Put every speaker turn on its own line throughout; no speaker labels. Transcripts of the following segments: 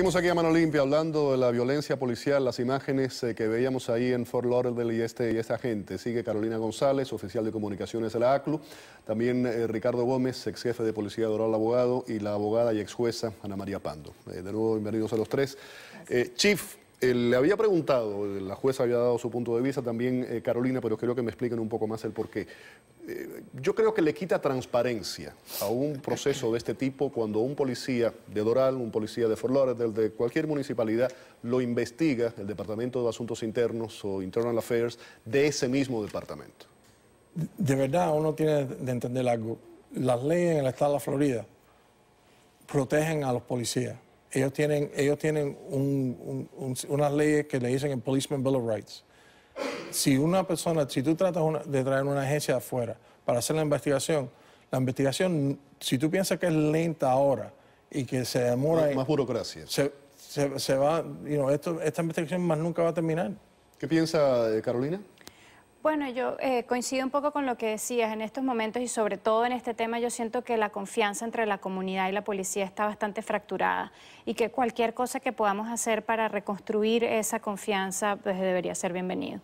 Seguimos aquí a mano limpia hablando de la violencia policial, las imágenes eh, que veíamos ahí en Fort Lauderdale y este y esta gente. Sigue Carolina González, oficial de comunicaciones de la ACLU, también eh, Ricardo Gómez, ex jefe de policía de Oral Abogado, y la abogada y ex jueza Ana María Pando. Eh, de nuevo, bienvenidos a los tres. Chief, eh, le había preguntado, eh, la jueza había dado su punto de vista también, eh, Carolina, pero creo que me expliquen un poco más el por qué. yo creo que le quita transparencia a un proceso de este tipo cuando un policía de Doral, un policía de Fort Lauderdale, de cualquier municipalidad, lo investiga el Departamento de Asuntos Internos o Internal Affairs de ese mismo departamento.
De verdad, uno tiene de entender algo. Las leyes en el estado de la Florida protegen a los policías ellos tienen, ellos tienen unas leyes que le dicen el Policeman Bill of Rights. Si una persona, si tú tratas de traer una agencia de afuera para hacer la investigación, la investigación, si tú piensas que es lenta ahora y que se demora... Más, burocracia. Se, va, you esta investigación más nunca va a terminar. ¿Qué piensa eh, Carolina?
Bueno, yo eh, coincido un poco con lo que decías en estos momentos y sobre todo en este tema yo siento que la confianza entre la comunidad y la policía está bastante fracturada y que cualquier cosa que podamos hacer para reconstruir esa confianza pues, debería ser bienvenido.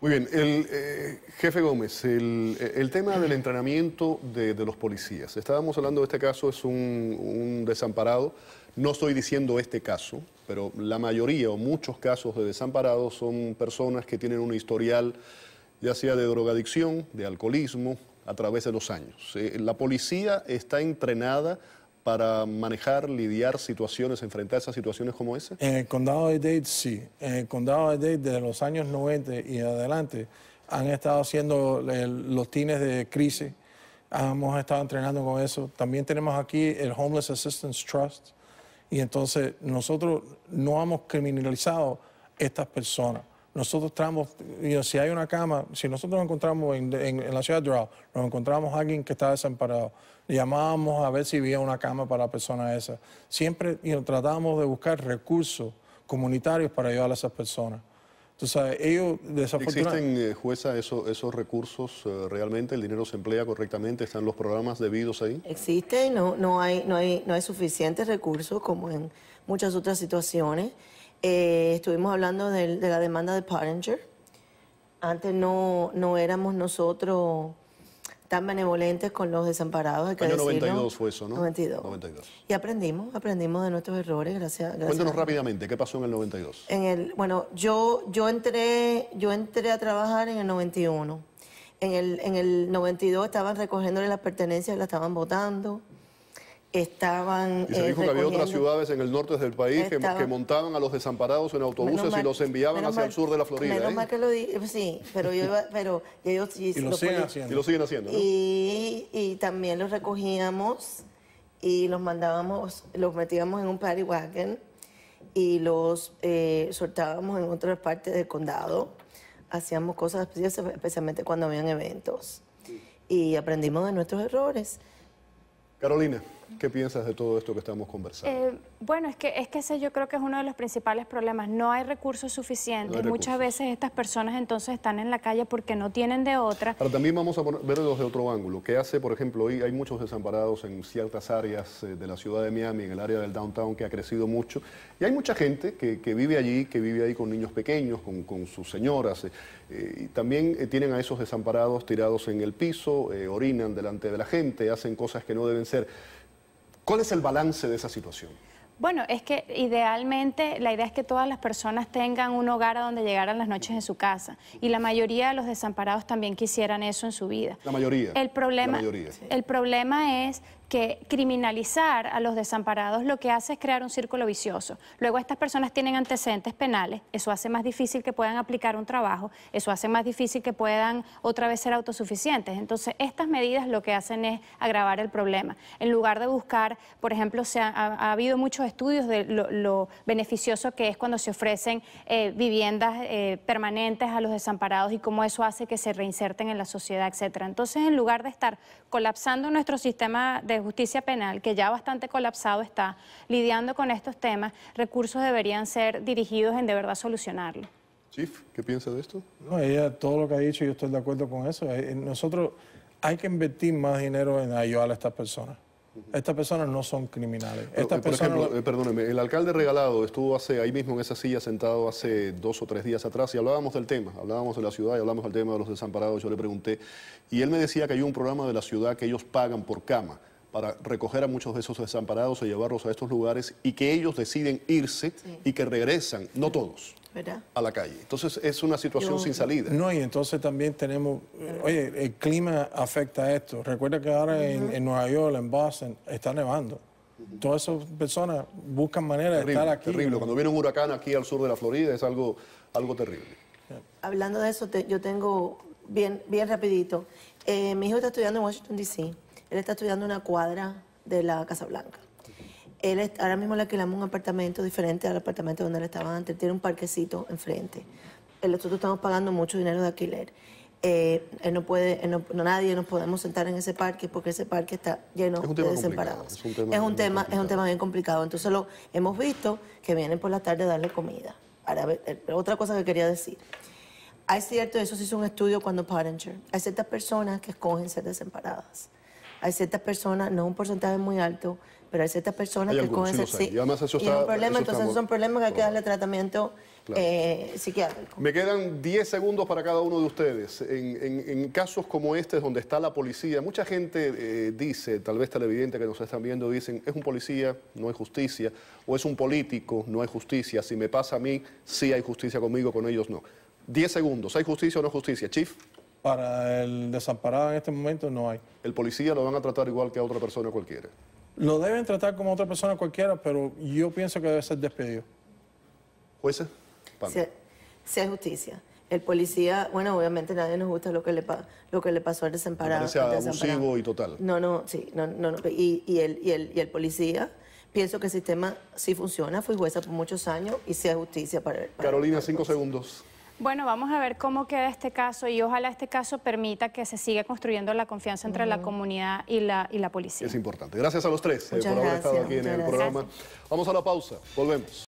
Muy bien, el eh, jefe Gómez, el, tema del entrenamiento de, los policías. Estábamos hablando de este caso, es un desamparado. No estoy diciendo este caso, pero la mayoría o muchos casos de desamparados son personas que tienen un historial ya sea de drogadicción, de alcoholismo, a través de los años. Eh, la policía está entrenada para manejar, lidiar situaciones, enfrentar esas situaciones como esa?
En el condado de Dade sí. En el condado de Dade desde los años 90 y adelante han estado haciendo los tines de crisis, hemos estado entrenando con eso. También tenemos aquí el Homeless Assistance Trust, y entonces nosotros no hemos criminalizado estas personas. Nosotros tramos, si hay una cama, si nosotros nos encontramos en, la ciudad de Draw nos encontramos a alguien que está desamparado, llamábamos a ver si había una cama para la persona esa. Siempre tratábamos de buscar recursos comunitarios para ayudar a esas personas ellos
¿Existen, eh, jueza, esos recursos eh, realmente? ¿El dinero se emplea correctamente? ¿Están los programas debidos ahí?
Existen, no, no, hay, no, hay, no hay suficientes recursos como en muchas otras situaciones. Eh, estuvimos hablando de, la demanda de Pottinger. Antes no, no éramos nosotros tan benevolentes con los desamparados. Hay que año 92 fue eso, ¿no? 92. Y aprendimos, aprendimos de nuestros errores, gracias. gracias Cuéntanos rápidamente,
¿qué pasó en el 92?
En el, bueno, yo, yo, entré, yo entré a trabajar en el 91. En el, en el 92 estaban recogiéndole las pertenencias, las estaban votando estaban... Y se eh, dijo que había otras ciudades
en el norte del país que, montaban a los desamparados en autobuses y los enviaban hacia el sur de la Florida. Menos ¿eh? mal
que lo eh, sí, pero ellos sí, lo siguen haciendo. y lo siguen haciendo. Y, también los recogíamos y los mandábamos, los metíamos en un paddy wagon y los soltábamos en otras partes del condado. Hacíamos cosas especialmente cuando habían eventos. Y aprendimos de nuestros errores. Carolina. ¿Qué piensas de todo esto que estamos conversando?
Eh, bueno, es que, es que ese yo creo que es uno de los principales problemas. No hay recursos suficientes. Muchas veces estas personas entonces están en la calle porque no tienen de otra. Pero
también vamos a verlo desde otro ángulo. ¿Qué hace, por ejemplo, hoy hay muchos desamparados en ciertas áreas eh, de la ciudad de Miami, en el área del downtown que ha crecido mucho? Y hay mucha gente que, vive allí, que vive ahí con niños pequeños, con, sus señoras. Eh, y también tienen a esos desamparados tirados en el piso, orinan delante de la gente, hacen cosas que no deben ser. ¿Cuál es el balance de esa situación?
Bueno, es que idealmente la idea es que todas las personas tengan un hogar a donde llegaran las noches en su casa. Y la mayoría de los desamparados también quisieran eso en su vida. La mayoría. El problema, mayoría. El problema es que criminalizar a los desamparados lo que hace es crear un círculo vicioso. Luego estas personas tienen antecedentes penales, eso hace más difícil que puedan aplicar un trabajo, eso hace más difícil que puedan otra vez ser autosuficientes. Entonces estas medidas lo que hacen es agravar el problema. En lugar de buscar, por ejemplo, se ha, habido muchos estudios de lo, beneficioso que es cuando se ofrecen eh, viviendas eh, permanentes a los desamparados y cómo eso hace que se reinserten en la sociedad, etcétera. Entonces, en lugar de estar colapsando nuestro sistema de justicia penal, que ya bastante colapsado está, lidiando con estos temas, recursos deberían ser dirigidos en de verdad solucionarlo.
Chief, ¿qué piensa de esto? No,
ella, todo lo que ha dicho, yo estoy de acuerdo con eso. Eh, eh, nosotros hay que invertir más dinero en ayudar a estas personas. Estas personas no son criminales. Eh, por ejemplo,
perdóneme, el alcalde regalado estuvo hace ahí mismo en esa silla sentado hace dos o tres días atrás y hablábamos del tema, hablábamos de la ciudad y hablamos del tema de los desamparados. Yo le pregunté y él me decía que hay un programa de la ciudad que ellos pagan por cama para recoger a muchos de esos desamparados y llevarlos a estos lugares y que ellos deciden irse y que regresan, no todos. a la calle. Entonces es una
situación sin salida.
No, y entonces también tenemos, oye, el clima afecta a esto. Recuerda que ahora en, Nueva York, en Boston, está nevando. Todas esas personas buscan manera de estar aquí. Terrible,
cuando viene un huracán aquí al sur de la Florida es algo, algo terrible.
Hablando de eso, yo tengo, bien, bien rapidito, eh, mi hijo está estudiando en Washington, D.C. Él está estudiando una cuadra de la Casa Blanca. Él ahora mismo le alquilamos un apartamento diferente al apartamento donde él estaba antes. Tiene un parquecito enfrente. Eh, nosotros estamos pagando mucho dinero de alquiler. Eh, puede, nadie nos podemos sentar en ese parque porque ese parque está lleno de desamparados. Es un tema, es un tema, bien complicado. Entonces hemos visto que vienen por la tarde a darle comida. Eh, otra cosa que quería decir. Hay cierto, eso se hizo un estudio cuando Parenter. Hay ciertas personas que escogen ser desamparadas hay ciertas personas, no un porcentaje muy alto, pero hay ciertas personas que algunos, con ese, sí, y un problema, entonces son problemas que hay que darle tratamiento eh, psiquiátrico.
Me quedan 10 segundos para cada uno de ustedes. En, casos como este, donde está la policía, mucha gente eh, dice, tal vez televidente que nos están viendo, dicen, es un policía, no hay justicia, o es un político, no hay justicia. Si me pasa a mí, sí hay justicia conmigo, con ellos no. 10 segundos, ¿hay justicia o no justicia? Chief. Para el desamparado en este momento no hay. ¿El policía lo van a tratar igual que a otra persona cualquiera?
Lo deben tratar como a otra persona cualquiera, pero yo pienso que debe ser
despedido. ¿Jueces?
Sea,
sea, justicia. El policía, bueno, obviamente nadie nos gusta lo que le, lo que le pasó al desamparado. Sea abusivo y total. No, no, sí, no, no, Y, y, el, y, el, policía pienso que el sistema sí funciona. Fui jueza por muchos años y sea justicia para él. Carolina, cinco segundos.
Bueno, vamos a ver cómo queda este caso y ojalá este caso permita que se siga construyendo la confianza entre la comunidad y la, y la policía. Es
importante. Gracias a los tres eh, por haber estado aquí en el programa.
Vamos a la pausa.
Volvemos.